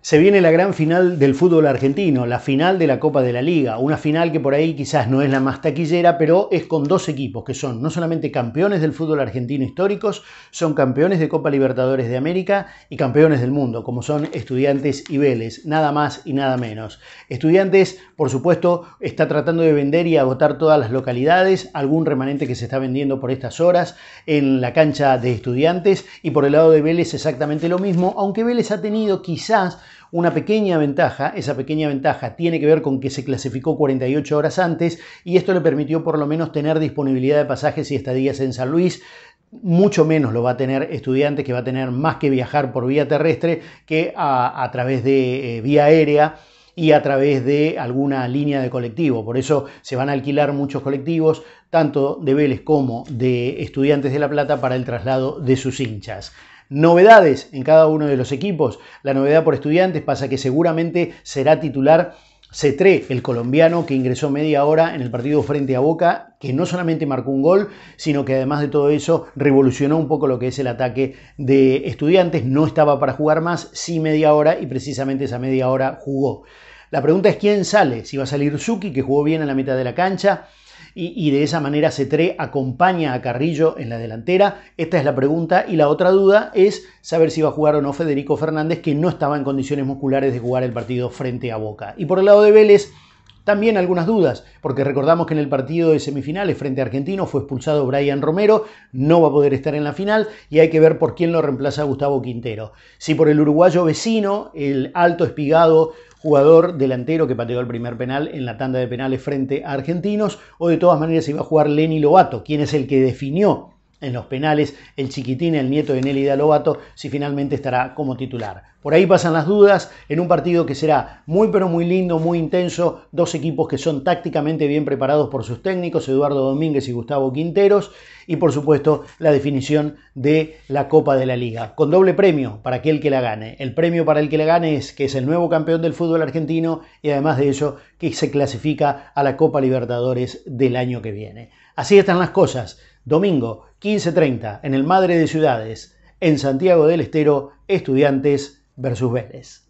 Se viene la gran final del fútbol argentino, la final de la Copa de la Liga, una final que por ahí quizás no es la más taquillera, pero es con dos equipos que son no solamente campeones del fútbol argentino históricos, son campeones de Copa Libertadores de América y campeones del mundo, como son Estudiantes y Vélez, nada más y nada menos. Estudiantes, por supuesto, está tratando de vender y agotar todas las localidades, algún remanente que se está vendiendo por estas horas en la cancha de Estudiantes y por el lado de Vélez exactamente lo mismo, aunque Vélez ha tenido quizás una pequeña ventaja. Esa pequeña ventaja tiene que ver con que se clasificó 48 horas antes y esto le permitió por lo menos tener disponibilidad de pasajes y estadías en San Luis mucho menos lo va a tener estudiante que va a tener más que viajar por vía terrestre que a, través de eh, vía aérea y a través de alguna línea de colectivo. Por eso se van a alquilar muchos colectivos, tanto de Vélez como de Estudiantes de La Plata, para el traslado de sus hinchas. Novedades en cada uno de los equipos. La novedad por estudiantes pasa que seguramente será titular Cetré, el colombiano que ingresó media hora en el partido frente a Boca, que no solamente marcó un gol, sino que además de todo eso revolucionó un poco lo que es el ataque de estudiantes. No estaba para jugar más, sí media hora y precisamente esa media hora jugó. La pregunta es quién sale, si va a salir Suki, que jugó bien en la mitad de la cancha, y, de esa manera Cetré acompaña a Carrillo en la delantera. Esta es la pregunta y la otra duda es saber si va a jugar o no Federico Fernández, que no estaba en condiciones musculares de jugar el partido frente a Boca. Y por el lado de Vélez, también algunas dudas, porque recordamos que en el partido de semifinales frente a Argentino fue expulsado Brian Romero, no va a poder estar en la final y hay que ver por quién lo reemplaza Gustavo Quintero. Si por el uruguayo vecino, el alto espigado jugador delantero que pateó el primer penal en la tanda de penales frente a Argentinos, o de todas maneras iba a jugar Lenny Lobato, quien es el que definió en los penales el chiquitín, el nieto de Nelly Dalobato, si finalmente estará como titular. Por ahí pasan las dudas en un partido que será muy pero muy lindo, muy intenso, dos equipos que son tácticamente bien preparados por sus técnicos, Eduardo Domínguez y Gustavo Quinteros, y por supuesto la definición de la Copa de la Liga, con doble premio para aquel que la gane. El premio para el que la gane es que es el nuevo campeón del fútbol argentino y además de eso que se clasifica a la Copa Libertadores del año que viene. Así están las cosas Domingo, 15.30, en el Madre de Ciudades, en Santiago del Estero, Estudiantes versus Vélez.